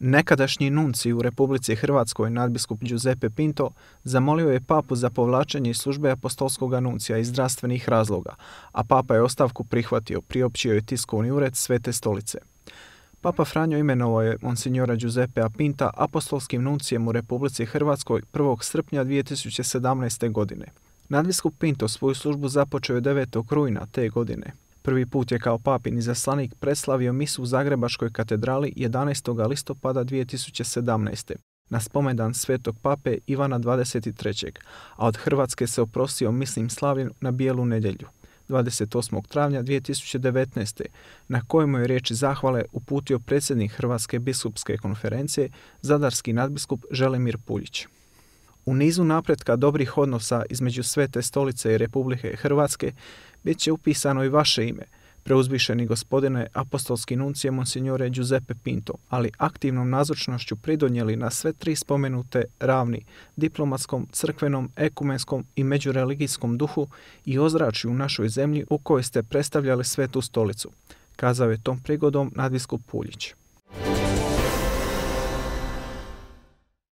Nekadašnji nunci u Republici Hrvatskoj nadbiskup Giuseppe Pinto zamolio je papu za povlačenje iz službe apostolskog nuncija iz zdravstvenih razloga, a papa je ostavku prihvatio, priopćio je tiskovni ured Svete stolice. Papa Franjo imenovao je monsignora Giuseppe Pinta apostolskim nuncijem u Republici Hrvatskoj 1. srpnja 2017. godine. Nadbiskup Pinto svoju službu započeo je 9. rujna te godine. Prvi put je kao papin izaslanik preslavio misu u Zagrebačkoj katedrali 11. listopada 2017. na spomedan svetog pape Ivana 23. a od Hrvatske se oprosio mislim slavljen na Bijelu nedjelju. 28. travnja 2019. na kojemu je riječi zahvale uputio predsjednik Hrvatske biskupske konferencije, zadarski nadbiskup Želimir Puljić. U nizu napretka dobrih odnosa između Svete stolice i Republike Hrvatske bit će upisano i vaše ime, preuzvišeni gospodine apostolski nuncije Monsignore Giuseppe Pinto, ali aktivnom nazočnošću pridonijeli na sve tri spomenute ravni diplomatskom, crkvenom, ekumenskom i međureligijskom duhu i ozračju u našoj zemlji u kojoj ste predstavljali Svetu stolicu, kazao je tom prigodom nadvisku Puljić.